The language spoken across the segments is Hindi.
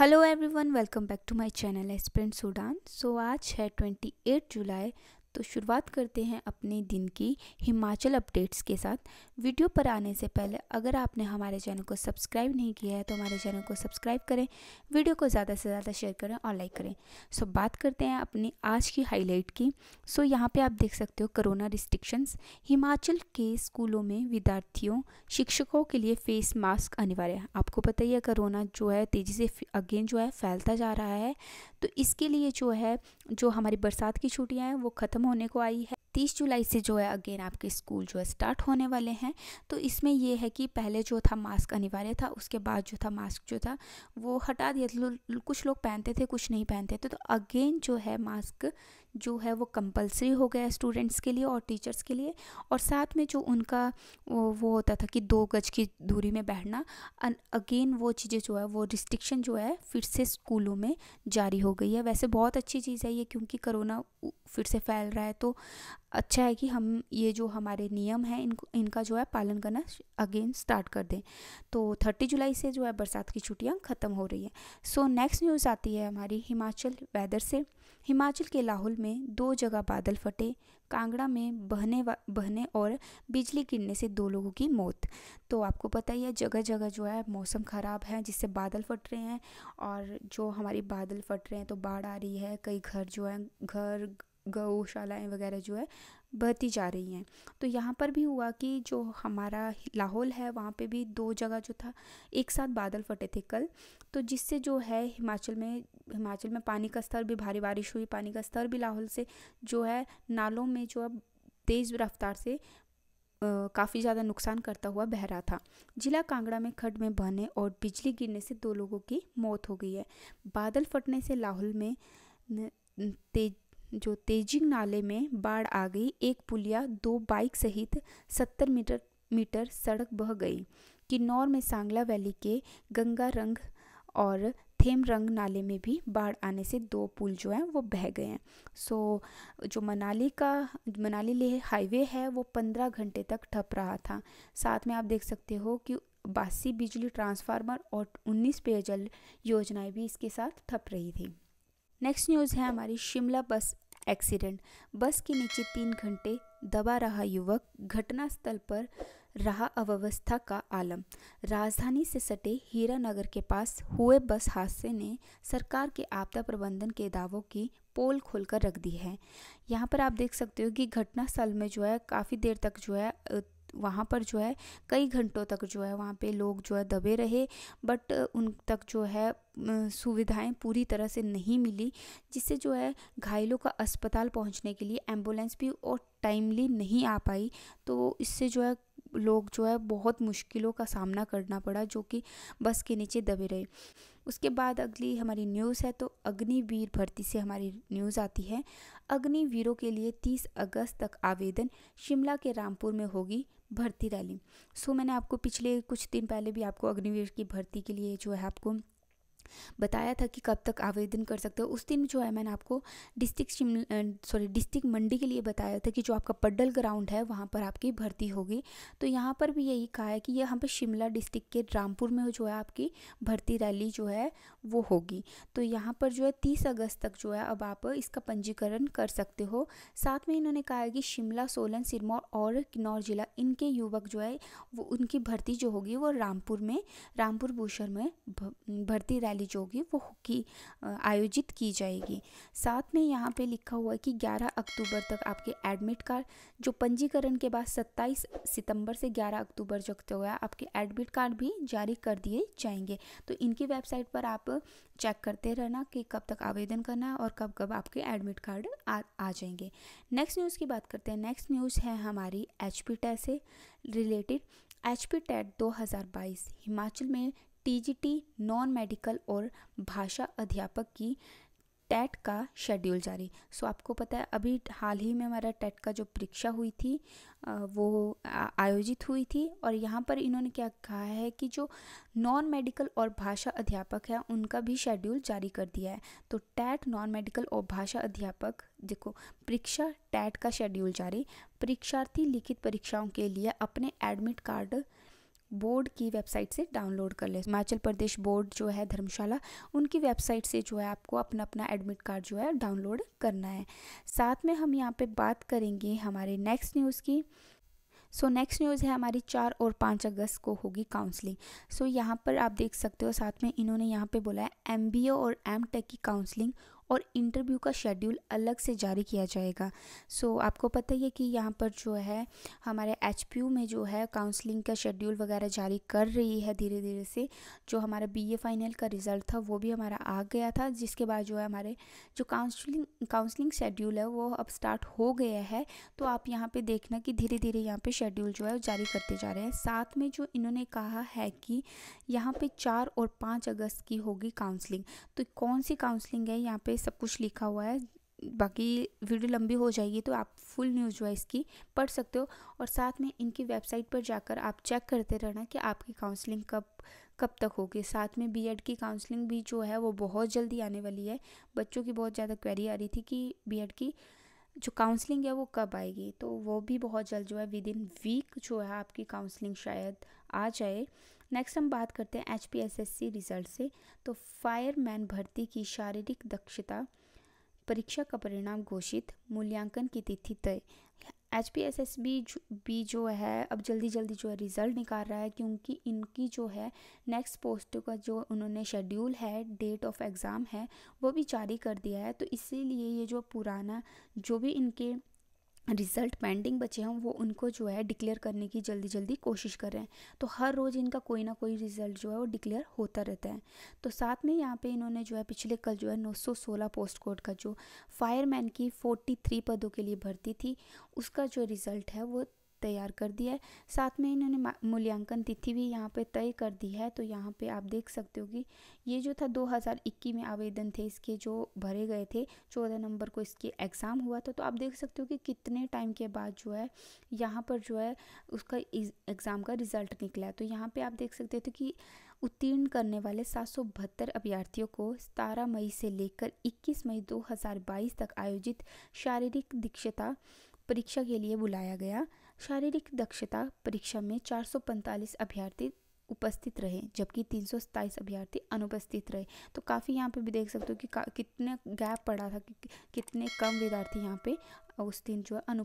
hello everyone welcome back to my channel aspirant Sudan so आज है 28 जुलाई तो शुरुआत करते हैं अपने दिन की हिमाचल अपडेट्स के साथ वीडियो पर आने से पहले अगर आपने हमारे चैनल को सब्सक्राइब नहीं किया है तो हमारे चैनल को सब्सक्राइब करें वीडियो को ज़्यादा से ज़्यादा शेयर करें और लाइक करें सो बात करते हैं अपनी आज की हाईलाइट की सो यहाँ पे आप देख सकते हो कोरोना रिस्ट्रिक्शंस हिमाचल के स्कूलों में विद्यार्थियों शिक्षकों के लिए फेस मास्क अनिवार्य है आपको पता ही है करोना जो है तेज़ी से अगेन जो है फैलता जा रहा है तो इसके लिए जो है जो हमारी बरसात की छुट्टियाँ हैं वो ख़त्म खत्म होने को आई है तीस जुलाई से जो है अगेन आपके स्कूल जो है स्टार्ट होने वाले हैं तो इसमें यह है कि पहले जो था मास्क अनिवार्य था उसके बाद जो था मास्क जो था वो हटा दिया कुछ लोग पहनते थे कुछ नहीं पहनते थे तो अगेन जो है मास्क जो है वो कंपलसरी हो गया स्टूडेंट्स के लिए और टीचर्स के लिए और साथ में जो उनका वो, वो होता था कि दो गज की दूरी में बैठना अगेन वो चीज़ें जो है वो रिस्ट्रिक्शन जो है फिर से स्कूलों में जारी हो गई है वैसे बहुत अच्छी चीज़ है ये क्योंकि कोरोना फिर से फैल रहा है तो अच्छा है कि हम ये जो हमारे नियम हैं इनको इनका जो है पालन करना अगेन स्टार्ट कर दें तो थर्टी जुलाई से जो है बरसात की छुट्टियाँ ख़त्म हो रही हैं सो नेक्स्ट न्यूज़ आती है हमारी हिमाचल वेदर से हिमाचल के लाहौल में दो जगह बादल फटे कांगड़ा में बहने बहने और बिजली गिरने से दो लोगों की मौत तो आपको पता ही है जगह जगह जो है मौसम ख़राब है जिससे बादल फट रहे हैं और जो हमारी बादल फट रहे हैं तो बाढ़ आ रही है कई घर जो है घर गौशालाएँ वगैरह जो है बढ़ती जा रही हैं तो यहाँ पर भी हुआ कि जो हमारा लाहौल है वहाँ पे भी दो जगह जो था एक साथ बादल फटे थे कल तो जिससे जो है हिमाचल में हिमाचल में पानी का स्तर भी भारी बारिश हुई पानी का स्तर भी लाहौल से जो है नालों में जो अब तेज़ रफ्तार से काफ़ी ज़्यादा नुकसान करता हुआ बह रहा था जिला कांगड़ा में खड्ड में बहने और बिजली गिरने से दो लोगों की मौत हो गई है बादल फटने से लाहौल में तेज जो तेजिंग नाले में बाढ़ आ गई एक पुलिया दो बाइक सहित सत्तर मीटर मीटर सड़क बह गई किन्नौर में सांगला वैली के गंगा रंग और थेम रंग नाले में भी बाढ़ आने से दो पुल जो हैं वो बह गए हैं सो so, जो मनाली का मनाली लेह हाईवे है वो पंद्रह घंटे तक ठप रहा था साथ में आप देख सकते हो कि बासी बिजली ट्रांसफार्मर और उन्नीस पेयजल योजनाएं भी इसके साथ ठप रही थी नेक्स्ट न्यूज़ है हमारी शिमला बस एक्सीडेंट बस के नीचे तीन घंटे दबा रहा युवक घटनास्थल पर रहा अव्यवस्था का आलम राजधानी से सटे हीरानगर के पास हुए बस हादसे ने सरकार के आपदा प्रबंधन के दावों की पोल खोलकर रख दी है यहाँ पर आप देख सकते हो कि घटनास्थल में जो है काफ़ी देर तक जो है वहाँ पर जो है कई घंटों तक जो है वहाँ पे लोग जो है दबे रहे बट उन तक जो है सुविधाएं पूरी तरह से नहीं मिली जिससे जो है घायलों का अस्पताल पहुँचने के लिए एम्बुलेंस भी और टाइमली नहीं आ पाई तो इससे जो है लोग जो है बहुत मुश्किलों का सामना करना पड़ा जो कि बस के नीचे दबे रहे उसके बाद अगली हमारी न्यूज़ है तो अग्निवीर भर्ती से हमारी न्यूज़ आती है अग्निवीरों के लिए 30 अगस्त तक आवेदन शिमला के रामपुर में होगी भर्ती रैली सो मैंने आपको पिछले कुछ दिन पहले भी आपको अग्निवीर की भर्ती के लिए जो है आपको बताया था कि कब तक आवेदन कर सकते हो उस दिन जो है मैंने आपको डिस्ट्रिक्ट सॉरी डिस्ट्रिक्ट मंडी के लिए बताया था कि जो आपका पड्डल ग्राउंड है वहाँ पर आपकी भर्ती होगी तो यहाँ पर भी यही कहा है कि यहाँ पर शिमला डिस्ट्रिक्ट के रामपुर में जो है आपकी भर्ती रैली जो है वो होगी तो यहाँ पर जो है तीस अगस्त तक जो है अब आप इसका पंजीकरण कर सकते हो साथ में इन्होंने कहा है कि शिमला सोलन सिरमौर और किन्नौर जिला इनके युवक जो है वो उनकी भर्ती जो होगी वो रामपुर में रामपुर बूशर में भर्ती रैली जो होगी वो होगी आयोजित की जाएगी साथ में यहाँ पे लिखा हुआ है कि 11 अक्टूबर तक आपके एडमिट कार्ड जो पंजीकरण के बाद 27 सितंबर से 11 अक्टूबर तक हुआ आपके एडमिट कार्ड भी जारी कर दिए जाएंगे तो इनकी वेबसाइट पर आप चेक करते रहना कि कब तक आवेदन करना है और कब कब आपके एडमिट कार्ड आ, आ जाएंगे नेक्स्ट न्यूज़ की बात करते हैं नेक्स्ट न्यूज़ है हमारी एच पी से रिलेटेड एच पी टेट दो हिमाचल में टीजीटी नॉन मेडिकल और भाषा अध्यापक की टेट का शेड्यूल जारी सो आपको पता है अभी हाल ही में हमारा टेट का जो परीक्षा हुई थी वो आयोजित हुई थी और यहाँ पर इन्होंने क्या कहा है कि जो नॉन मेडिकल और भाषा अध्यापक है उनका भी शेड्यूल जारी कर दिया है तो टेट नॉन मेडिकल और भाषा अध्यापक देखो परीक्षा टेट का शेड्यूल जारी परीक्षार्थी लिखित परीक्षाओं के लिए अपने एडमिट कार्ड बोर्ड की वेबसाइट से डाउनलोड कर लें हिमाचल प्रदेश बोर्ड जो है धर्मशाला उनकी वेबसाइट से जो है आपको अपना अपना एडमिट कार्ड जो है डाउनलोड करना है साथ में हम यहाँ पे बात करेंगे हमारे नेक्स्ट न्यूज़ की सो नेक्स्ट न्यूज़ है हमारी चार और पाँच अगस्त को होगी काउंसलिंग सो so, यहाँ पर आप देख सकते हो साथ में इन्होंने यहाँ पे बोला है एम और एम की काउंसलिंग और इंटरव्यू का शेड्यूल अलग से जारी किया जाएगा सो so, आपको पता ही है कि यहाँ पर जो है हमारे एच में जो है काउंसलिंग का शेड्यूल वगैरह जारी कर रही है धीरे धीरे से जो हमारा बी फाइनल का रिज़ल्ट था वो भी हमारा आ गया था जिसके बाद जो है हमारे जो काउंसलिंग काउंसलिंग शेड्यूल है वो अब स्टार्ट हो गया है तो आप यहाँ पर देखना कि धीरे धीरे यहाँ पर शेड्यूल जो है जारी करते जा रहे हैं साथ में जो इन्होंने कहा है कि यहाँ पर चार और पाँच अगस्त की होगी काउंसलिंग तो कौन सी काउंसलिंग है यहाँ पर सब कुछ लिखा हुआ है बाकी वीडियो लंबी हो जाएगी तो आप फुल न्यूज़ जो है इसकी पढ़ सकते हो और साथ में इनकी वेबसाइट पर जाकर आप चेक करते रहना कि आपकी काउंसलिंग कब कब तक होगी साथ में बीएड की काउंसलिंग भी जो है वो बहुत जल्दी आने वाली है बच्चों की बहुत ज़्यादा क्वेरी आ रही थी कि बीएड की जो काउंसलिंग है वो कब आएगी तो वो भी बहुत जल्द जो है विद इन वीक जो है आपकी काउंसलिंग शायद आ जाए नेक्स्ट हम बात करते हैं H P S S C result से तो फायरमैन भर्ती की शारीरिक दक्षता परीक्षा का परिणाम घोषित मूल्यांकन की तिथि तय H P S S B B जो है अब जल्दी जल्दी जो है रिज़ल्ट निकाल रहा है क्योंकि इनकी जो है नेक्स्ट पोस्ट का जो उन्होंने शेड्यूल है डेट ऑफ एग्ज़ाम है वो भी जारी कर दिया है तो इसीलिए ये जो पुराना जो भी इनके रिज़ल्ट पेंडिंग बचे हों वो उनको जो है डिक्लेयर करने की जल्दी जल्दी कोशिश कर रहे हैं तो हर रोज़ इनका कोई ना कोई रिज़ल्ट जो है वो डिक्लेयर होता रहता है तो साथ में यहाँ पे इन्होंने जो है पिछले कल जो है 916 पोस्ट कोड का जो फायरमैन की 43 पदों के लिए भर्ती थी उसका जो रिज़ल्ट है वो तैयार कर दिया है साथ में इन्होंने मूल्यांकन तिथि भी यहाँ पे तय कर दी है तो यहाँ पे आप देख सकते हो कि ये जो था 2021 में आवेदन थे इसके जो भरे गए थे चौदह नंबर को इसके एग्ज़ाम हुआ था तो आप देख सकते हो कि कितने टाइम के बाद जो है यहाँ पर जो है उसका एग्ज़ाम का रिज़ल्ट निकला तो यहाँ पर आप देख सकते थे कि उत्तीर्ण करने वाले सात अभ्यर्थियों को सतारह मई से लेकर 21 मई 2022 तक आयोजित शारीरिक दीक्षता परीक्षा के लिए बुलाया गया शारीरिक दक्षता परीक्षा में 445 अभ्यर्थी उपस्थित रहे जबकि तीन अभ्यर्थी अनुपस्थित रहे तो काफ़ी यहाँ पे भी देख सकते हो कि कितने गैप पड़ा था कि कितने कम विद्यार्थी यहाँ पे उस दिन जो अनु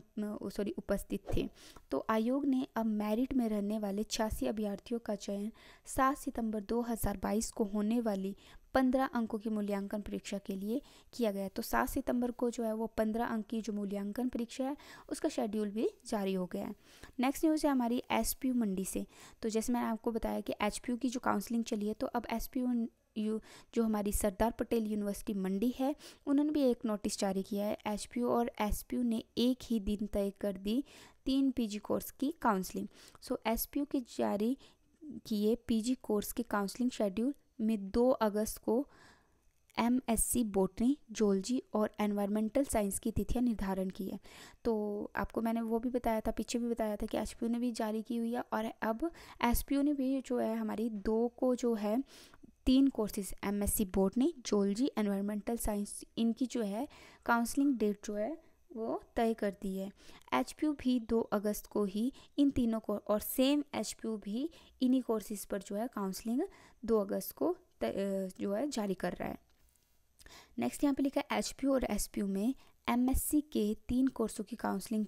सॉरी उपस्थित थे तो आयोग ने अब मेरिट में रहने वाले छियासी अभ्यर्थियों का चयन 7 सितंबर 2022 को होने वाली पंद्रह अंकों की मूल्यांकन परीक्षा के लिए किया गया तो सात सितंबर को जो है वो पंद्रह अंक की जो मूल्यांकन परीक्षा है उसका शेड्यूल भी जारी हो गया है नेक्स्ट न्यूज़ है हमारी एस मंडी से तो जैसे मैंने आपको बताया कि एच की जो काउंसलिंग चली है तो अब एस यू जो हमारी सरदार पटेल यूनिवर्सिटी मंडी है उन्होंने भी एक नोटिस जारी किया है एच और एस ने एक ही दिन तय कर दी तीन पीजी कोर्स की काउंसलिंग सो एस के जारी किए पीजी कोर्स के काउंसलिंग शेड्यूल में दो अगस्त को M S C botany zoology और एनवायरमेंटल साइंस की तिथियां निर्धारण की है तो आपको मैंने वो भी बताया था पीछे भी बताया था कि एच ने भी जारी की हुई है और अब एस ने भी जो है हमारी दो को जो है तीन कोर्सेज एमएससी बोर्ड ने जोलॉजी एनवायरमेंटल साइंस इनकी जो है काउंसलिंग डेट जो है वो तय कर दी है एच भी दो अगस्त को ही इन तीनों को और सेम एच भी इन्हीं कोर्सेज पर जो है काउंसलिंग दो अगस्त को जो है जारी कर रहा है नेक्स्ट यहाँ पे लिखा है एच और एस में एमएससी के तीन कोर्सों की काउंसलिंग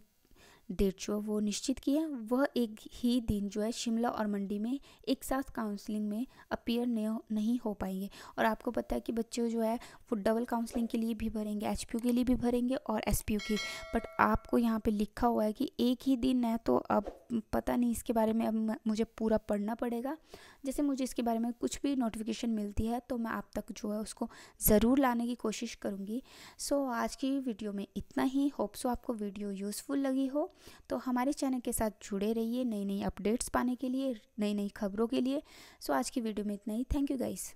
डेट जो वो निश्चित किया वह एक ही दिन जो है शिमला और मंडी में एक साथ काउंसलिंग में अपियर नहीं हो पाएंगे और आपको पता है कि बच्चे जो है वो डबल काउंसलिंग के लिए भी भरेंगे एच के लिए भी भरेंगे और एस के बट आपको यहाँ पर लिखा हुआ है कि एक ही दिन है तो अब पता नहीं इसके बारे में अब मुझे पूरा पढ़ना पड़ेगा जैसे मुझे इसके बारे में कुछ भी नोटिफिकेशन मिलती है तो मैं आप तक जो है उसको ज़रूर लाने की कोशिश करूँगी सो so, आज की वीडियो में इतना ही होप्सो आपको वीडियो यूज़फुल लगी हो तो हमारे चैनल के साथ जुड़े रहिए नई नई अपडेट्स पाने के लिए नई नई खबरों के लिए सो आज की वीडियो में इतना ही थैंक यू गाइस